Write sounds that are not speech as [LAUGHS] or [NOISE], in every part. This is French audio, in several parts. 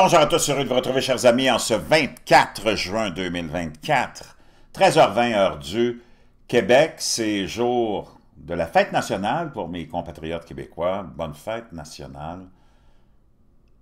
bonjour à tous, heureux de vous retrouver, chers amis, en ce 24 juin 2024, 13h20, heure du Québec. C'est jour de la fête nationale pour mes compatriotes québécois. Bonne fête nationale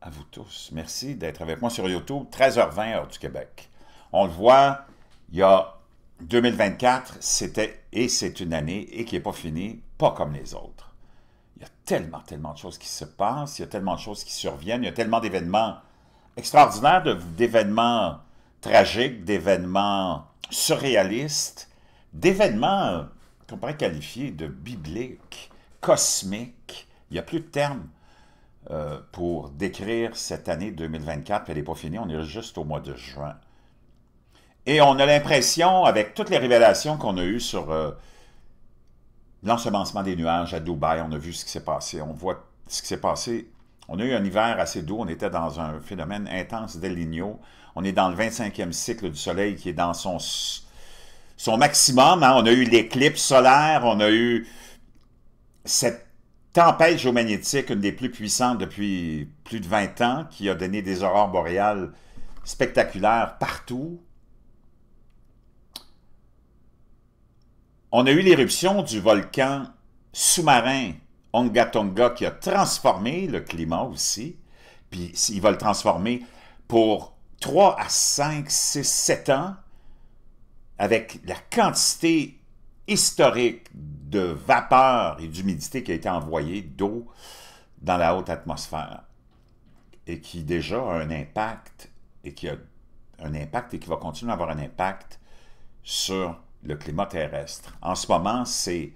à vous tous. Merci d'être avec moi sur YouTube, 13h20, heure du Québec. On le voit, il y a 2024, c'était et c'est une année et qui n'est pas finie, pas comme les autres. Il y a tellement, tellement de choses qui se passent, il y a tellement de choses qui surviennent, il y a tellement d'événements extraordinaire d'événements tragiques, d'événements surréalistes, d'événements euh, qu'on pourrait qualifier de bibliques, cosmiques. Il n'y a plus de termes euh, pour décrire cette année 2024, elle n'est pas finie, on est juste au mois de juin. Et on a l'impression, avec toutes les révélations qu'on a eues sur euh, l'ensemencement des nuages à Dubaï, on a vu ce qui s'est passé, on voit ce qui s'est passé on a eu un hiver assez doux, on était dans un phénomène intense d'El Niño. On est dans le 25e cycle du Soleil qui est dans son, son maximum. Hein. On a eu l'éclipse solaire, on a eu cette tempête géomagnétique, une des plus puissantes depuis plus de 20 ans, qui a donné des aurores boréales spectaculaires partout. On a eu l'éruption du volcan sous-marin Ongatonga qui a transformé le climat aussi, puis il va le transformer pour 3 à 5, 6, 7 ans, avec la quantité historique de vapeur et d'humidité qui a été envoyée d'eau dans la haute atmosphère et qui déjà a un impact et qui a un impact et qui va continuer à avoir un impact sur le climat terrestre. En ce moment, c'est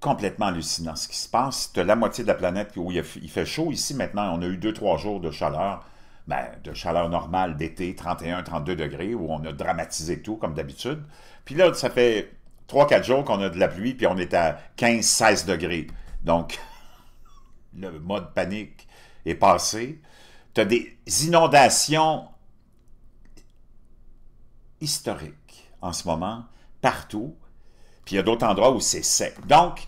complètement hallucinant ce qui se passe. Tu la moitié de la planète où il fait chaud. Ici, maintenant, on a eu deux trois jours de chaleur, ben, de chaleur normale d'été, 31-32 degrés, où on a dramatisé tout, comme d'habitude. Puis là, ça fait trois quatre jours qu'on a de la pluie, puis on est à 15-16 degrés. Donc, [LAUGHS] le mode panique est passé. Tu as des inondations historiques en ce moment, partout. Puis il y a d'autres endroits où c'est sec. Donc,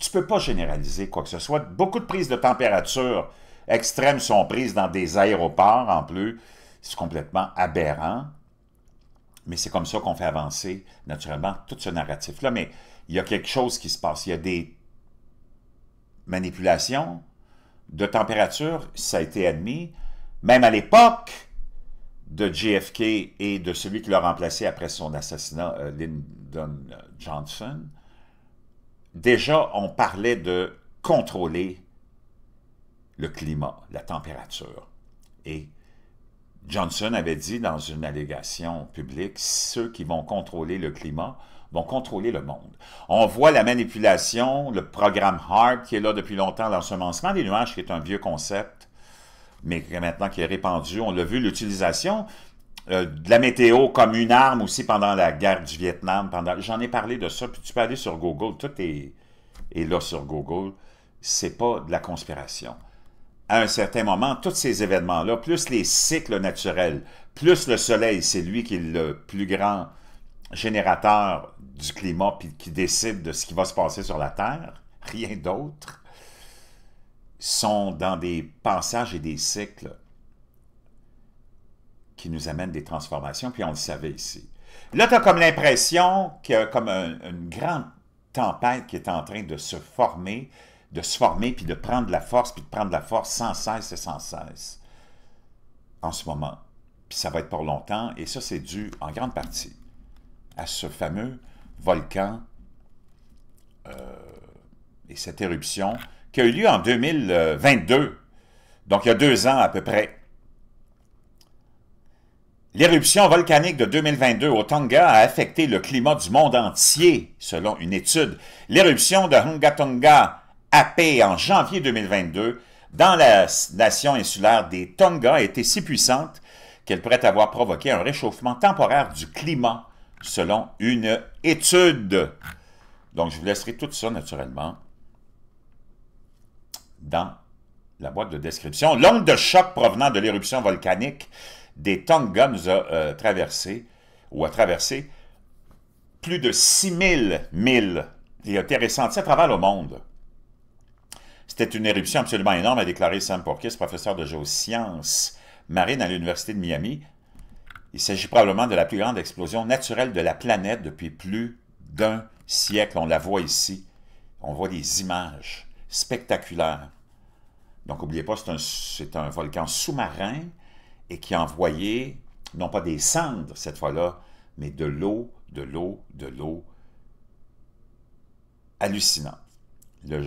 tu ne peux pas généraliser quoi que ce soit. Beaucoup de prises de température extrêmes sont prises dans des aéroports en plus. C'est complètement aberrant. Mais c'est comme ça qu'on fait avancer, naturellement, tout ce narratif-là. Mais il y a quelque chose qui se passe. Il y a des manipulations de température, ça a été admis. Même à l'époque, de JFK et de celui qui l'a remplacé après son assassinat, euh, Lyndon euh, Johnson, déjà on parlait de contrôler le climat, la température. Et Johnson avait dit dans une allégation publique, ceux qui vont contrôler le climat vont contrôler le monde. On voit la manipulation, le programme HARP qui est là depuis longtemps, l'ensemencement des nuages qui est un vieux concept mais maintenant qui est répandu, on l'a vu, l'utilisation euh, de la météo comme une arme aussi pendant la guerre du Vietnam. Pendant... J'en ai parlé de ça, puis tu peux aller sur Google, tout est, là sur Google. C'est pas de la conspiration. À un certain moment, tous ces événements-là, plus les cycles naturels, plus le soleil, c'est lui qui est le plus grand générateur du climat, puis qui décide de ce qui va se passer sur la Terre, rien d'autre sont dans des passages et des cycles qui nous amènent des transformations, puis on le savait ici. Là, tu as comme l'impression qu'il y a comme une grande tempête qui est en train de se former, de se former, puis de prendre de la force, puis de prendre de la force sans cesse et sans cesse en ce moment. Puis ça va être pour longtemps, et ça, c'est dû en grande partie à ce fameux volcan euh, et cette éruption qui a eu lieu en 2022, donc il y a deux ans à peu près. L'éruption volcanique de 2022 au Tonga a affecté le climat du monde entier, selon une étude. L'éruption de à paix en janvier 2022 dans la nation insulaire des Tonga a été si puissante qu'elle pourrait avoir provoqué un réchauffement temporaire du climat, selon une étude. Donc, je vous laisserai tout ça naturellement dans la boîte de description. L'onde de choc provenant de l'éruption volcanique des Tonga nous euh, a traversé, ou a traversé, plus de 6000 milles et a été ressentie à travers le monde. C'était une éruption absolument énorme, a déclaré Sam Porkis, professeur de géosciences marines à l'Université de Miami. Il s'agit probablement de la plus grande explosion naturelle de la planète depuis plus d'un siècle. On la voit ici. On voit des images spectaculaire. Donc, n'oubliez pas, c'est un, volcan sous-marin et qui a envoyé, non pas des cendres cette fois-là, mais de l'eau, de l'eau, de l'eau hallucinant.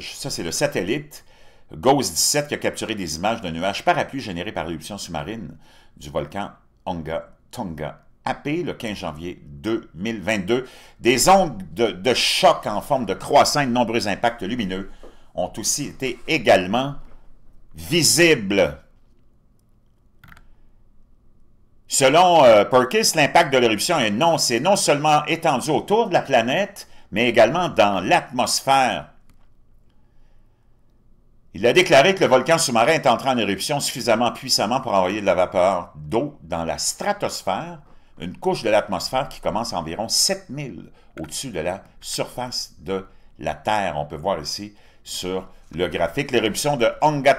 ça, c'est le satellite GOES 17 qui a capturé des images de nuages parapluie généré par l'éruption sous-marine du volcan Onga Tonga happé le 15 janvier 2022. Des ondes de, choc en forme de croissant de nombreux impacts lumineux ont aussi été également visibles. Selon euh, Perkins, l'impact de l'éruption est non, c'est non seulement étendu autour de la planète, mais également dans l'atmosphère. Il a déclaré que le volcan sous-marin est entré en éruption suffisamment puissamment pour envoyer de la vapeur d'eau dans la stratosphère, une couche de l'atmosphère qui commence à environ 7000 au-dessus de la surface de la Terre. On peut voir ici sur le graphique. L'éruption de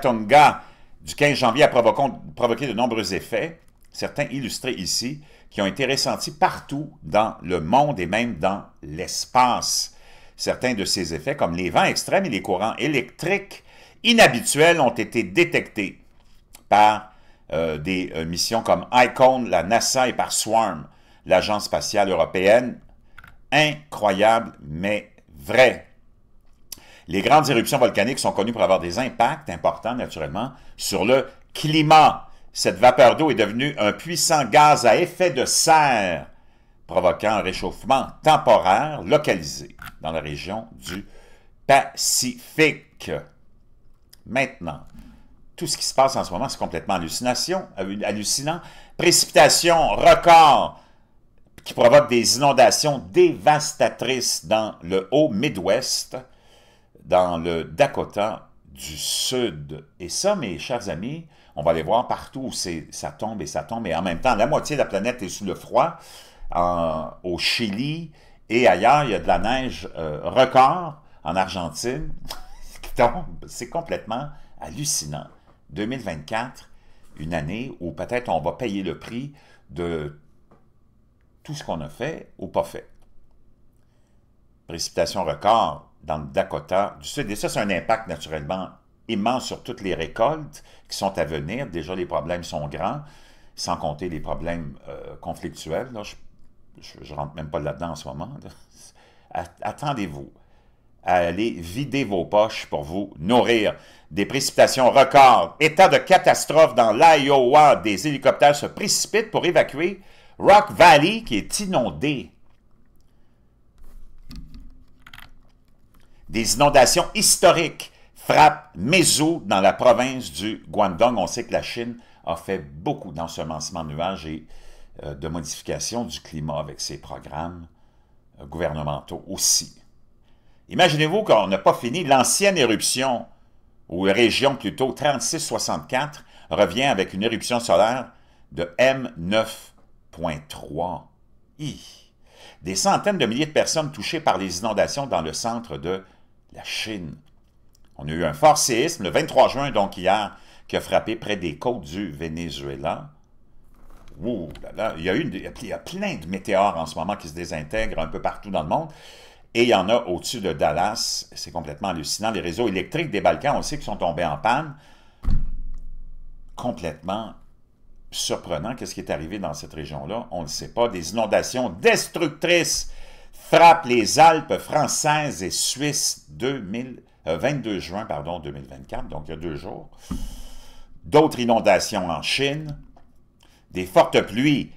Tonga du 15 janvier a provoqué de nombreux effets, certains illustrés ici, qui ont été ressentis partout dans le monde et même dans l'espace. Certains de ces effets, comme les vents extrêmes et les courants électriques inhabituels, ont été détectés par euh, des euh, missions comme ICON, la NASA et par SWARM, l'Agence spatiale européenne. Incroyable, mais vrai. Les grandes éruptions volcaniques sont connues pour avoir des impacts importants, naturellement, sur le climat. Cette vapeur d'eau est devenue un puissant gaz à effet de serre, provoquant un réchauffement temporaire localisé dans la région du Pacifique. Maintenant, tout ce qui se passe en ce moment, c'est complètement hallucination, hallucinant. Précipitations records qui provoquent des inondations dévastatrices dans le haut Midwest dans le Dakota du Sud. Et ça, mes chers amis, on va les voir partout où ça tombe et ça tombe. Et en même temps, la moitié de la planète est sous le froid. au Chili et ailleurs, il y a de la neige euh, record en Argentine [LAUGHS] qui tombe. C'est complètement hallucinant. 2024, une année où peut-être on va payer le prix de tout ce qu'on a fait ou pas fait. Précipitation record dans le Dakota du Sud. Et ça, c'est un impact naturellement immense sur toutes les récoltes qui sont à venir. Déjà, les problèmes sont grands, sans compter les problèmes euh, conflictuels. je ne rentre même pas là-dedans en ce moment. Attendez-vous à aller vider vos poches pour vous nourrir. Des précipitations records, état de catastrophe dans l'Iowa, des hélicoptères se précipitent pour évacuer Rock Valley qui est inondé. Des inondations historiques frappent eaux dans la province du Guangdong. On sait que la Chine a fait beaucoup d'ensemencement de nuages et euh, de modifications du climat avec ses programmes euh, gouvernementaux aussi. Imaginez-vous qu'on n'a pas fini l'ancienne éruption, ou région plutôt 3664, revient avec une éruption solaire de M9.3. i Des centaines de milliers de personnes touchées par les inondations dans le centre de la Chine. On a eu un fort séisme le 23 juin, donc hier, qui a frappé près des côtes du Venezuela. Ouh là là, il y a, a plein de météores en ce moment qui se désintègrent un peu partout dans le monde. Et il y en a au-dessus de Dallas. C'est complètement hallucinant. Les réseaux électriques des Balkans, on sait qu'ils sont tombés en panne. Complètement surprenant. Qu'est-ce qui est arrivé dans cette région-là? On ne le sait pas. Des inondations destructrices frappe les Alpes françaises et suisses 22 euh, juin pardon, 2024, donc il y a deux jours. D'autres inondations en Chine, des fortes pluies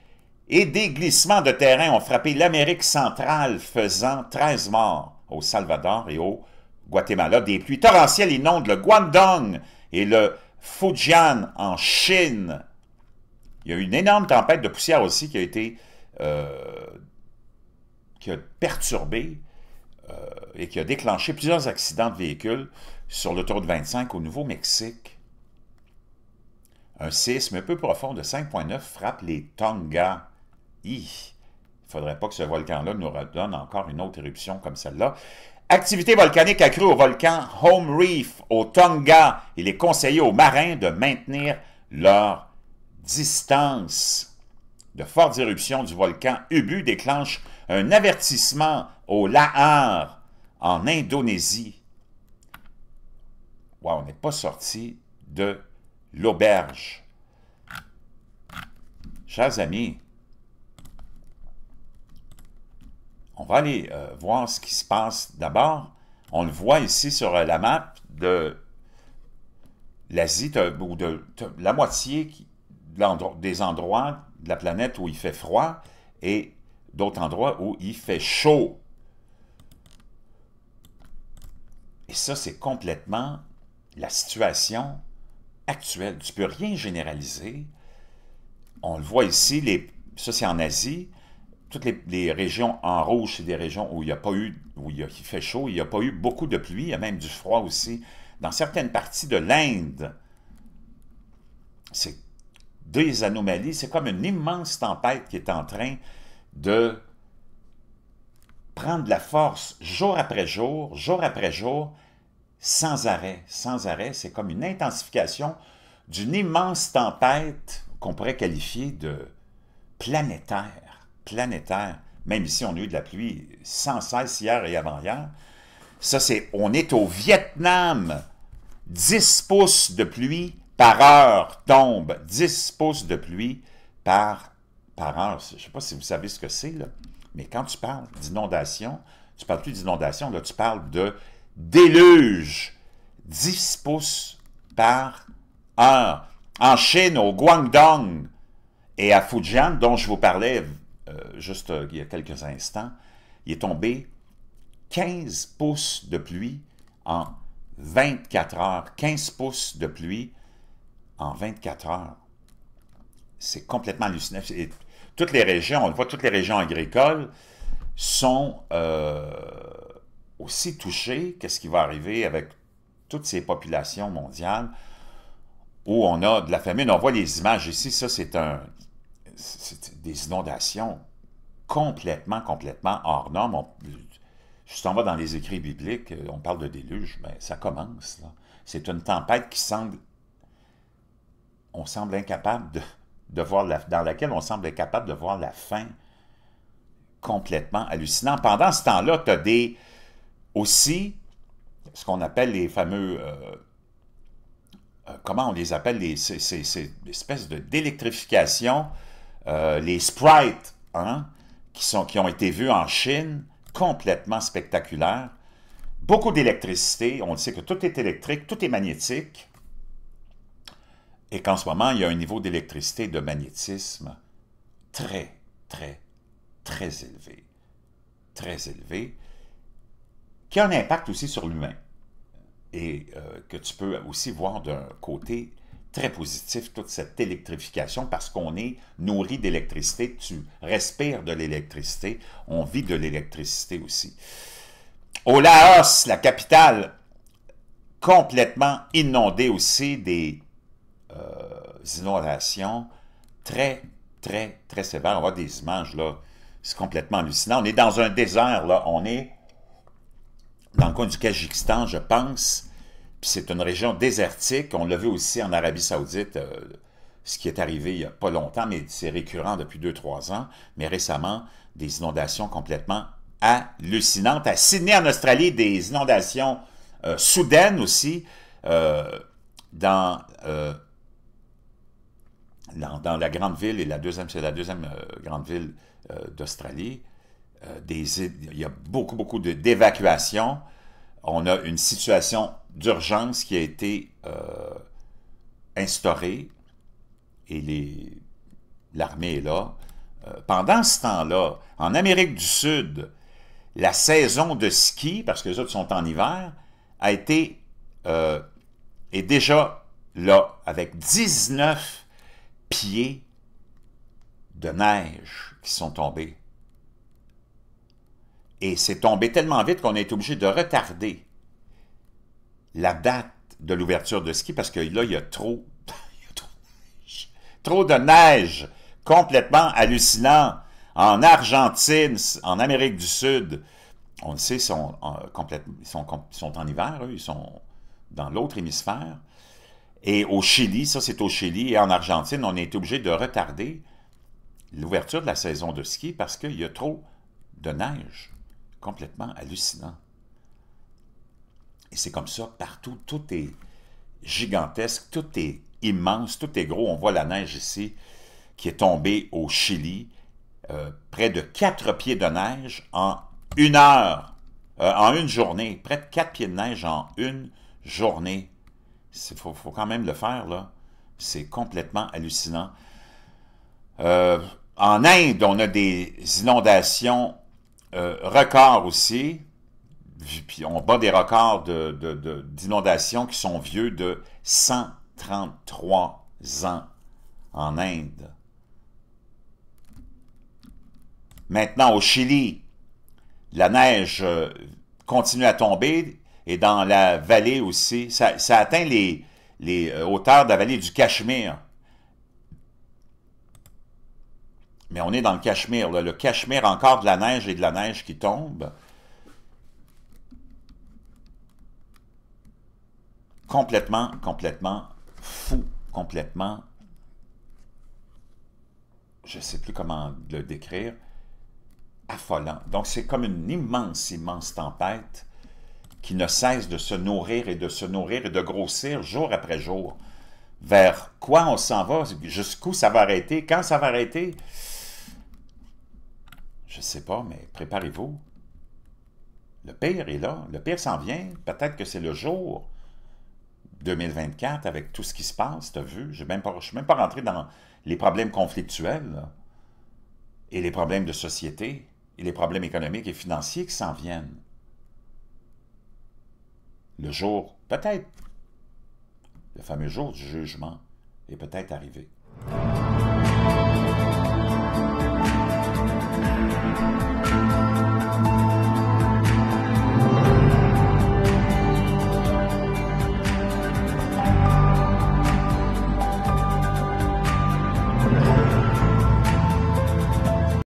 et des glissements de terrain ont frappé l'Amérique centrale, faisant 13 morts au Salvador et au Guatemala. Des pluies torrentielles inondent le Guangdong et le Fujian en Chine. Il y a eu une énorme tempête de poussière aussi qui a été euh, qui a perturbé euh, et qui a déclenché plusieurs accidents de véhicules sur le tour l'autoroute 25 au Nouveau-Mexique. Un séisme peu profond de 5,9 frappe les Tonga. Il ne faudrait pas que ce volcan-là nous redonne encore une autre éruption comme celle-là. Activité volcanique accrue au volcan Home Reef au Tonga. Il est conseillé aux marins de maintenir leur distance. De fortes éruptions du volcan Ubu déclenchent un avertissement au Lahar en Indonésie. on n'est pas sorti de l'auberge. Chers amis, on va aller euh, voir ce qui se passe d'abord. On le voit ici sur euh, la map de l'Asie, ou de, la moitié des endroits de la planète où il fait froid, et d'autres endroits où il fait chaud. Et ça, c'est complètement la situation actuelle. Tu peux rien généraliser. On le voit ici, les, ça c'est en Asie. Toutes les, régions en rouge, c'est des régions où il n'y a pas eu, où il, il fait chaud, il n'y a pas eu beaucoup de pluie, il y a même du froid aussi. Dans certaines parties de l'Inde, c'est des anomalies, c'est comme une immense tempête qui est en train de prendre la force jour après jour, jour après jour, sans arrêt, sans arrêt. C'est comme une intensification d'une immense tempête qu'on pourrait qualifier de planétaire, planétaire, même si on a eu de la pluie sans cesse hier et avant-hier. Ça, c'est, on est au Vietnam, 10 pouces de pluie par heure tombe, 10 pouces de pluie par par heure. Je ne sais pas si vous savez ce que c'est, mais quand tu parles d'inondation, tu ne parles plus d'inondation, tu parles de déluge. 10 pouces par heure. En Chine, au Guangdong et à Fujian, dont je vous parlais euh, juste euh, il y a quelques instants, il est tombé 15 pouces de pluie en 24 heures. 15 pouces de pluie en 24 heures. C'est complètement hallucinant toutes les régions, on le voit, toutes les régions agricoles sont euh, aussi touchées qu'est-ce qui va arriver avec toutes ces populations mondiales où on a de la famine. On voit les images ici, ça c'est un des inondations complètement, complètement hors normes. On, je dans les écrits bibliques, euh, on parle de déluge, mais ça commence. C'est une tempête qui semble... On semble incapable de, de voir dans laquelle on semble capable de voir la fin complètement hallucinant. Pendant ce temps-là, tu as des, aussi ce qu'on appelle les fameux... Euh, euh, comment on les appelle? Les, espèces de d'électrification, euh, les sprites, hein, qui, sont, qui ont été vus en Chine, complètement spectaculaires. Beaucoup d'électricité, on sait que tout est électrique, tout est magnétique et qu'en ce moment, il y a un niveau d'électricité et de magnétisme très, très, très élevé. Très élevé, qui a un impact aussi sur l'humain et euh, que tu peux aussi voir d'un côté très positif, toute cette électrification, parce qu'on est nourri d'électricité, tu respires de l'électricité, on vit de l'électricité aussi. Au Laos, la capitale, complètement inondée aussi des inondations très, très, très sévères. On voit des images, là, c'est complètement hallucinant. On est dans un désert, là, on est dans le coin du Kazakhstan, je pense, puis c'est une région désertique. On l'a vu aussi en Arabie saoudite, euh, ce qui est arrivé il n'y a pas longtemps, mais c'est récurrent depuis deux, trois ans, mais récemment, des inondations complètement hallucinantes. À Sydney, en Australie, des inondations euh, soudaines aussi, euh, dans dans, la grande ville, et la deuxième, c'est la deuxième euh, grande ville euh, d'Australie, euh, il y a beaucoup, beaucoup d'évacuations. On a une situation d'urgence qui a été instaurée et l'armée est là. pendant ce temps-là, en Amérique du Sud, la saison de ski, parce que les autres sont en hiver, a été, est déjà là, avec 19 pieds de neige qui sont tombés. Et c'est tombé tellement vite qu'on est obligé de retarder la date de l'ouverture de ski parce que là, il y a trop, [LAUGHS] trop de neige. Trop de neige complètement hallucinant en Argentine, en Amérique du Sud. On le sait, ils sont, euh, complètement, sont, sont en hiver, eux, ils sont dans l'autre hémisphère. Et au Chili, ça c'est au Chili, et en Argentine, on est obligé de retarder l'ouverture de la saison de ski parce qu'il y a trop de neige. Complètement hallucinant. Et c'est comme ça partout. Tout est gigantesque, tout est immense, tout est gros. On voit la neige ici qui est tombée au Chili. Euh, près de 4 pieds de neige en une heure, euh, en une journée. Près de 4 pieds de neige en une journée. Il faut, quand même le faire, là. C'est complètement hallucinant. Euh, en Inde, on a des inondations euh, records aussi. Puis on bat des records d'inondations qui sont vieux de 133 ans en Inde. Maintenant, au Chili, la neige euh, continue à tomber et dans la vallée aussi. Ça, atteint les, euh, hauteurs de la vallée du Cachemire. Mais on est dans le Cachemire. Le Cachemire, encore de la neige et de la neige qui tombe. Complètement, complètement fou. Complètement... Je ne sais plus comment le décrire. Affolant. Donc, c'est comme une immense, immense tempête qui ne cesse de se nourrir et de se nourrir et de grossir jour après jour. Vers quoi on s'en va, jusqu'où ça va arrêter, quand ça va arrêter, je ne sais pas, mais préparez-vous. Le pire est là, le pire s'en vient. Peut-être que c'est le jour 2024 avec tout ce qui se passe, tu as vu. Je ne suis même pas rentré dans les problèmes conflictuels et les problèmes de société et les problèmes économiques et financiers qui s'en viennent le jour, peut-être, le fameux jour du jugement est peut-être arrivé.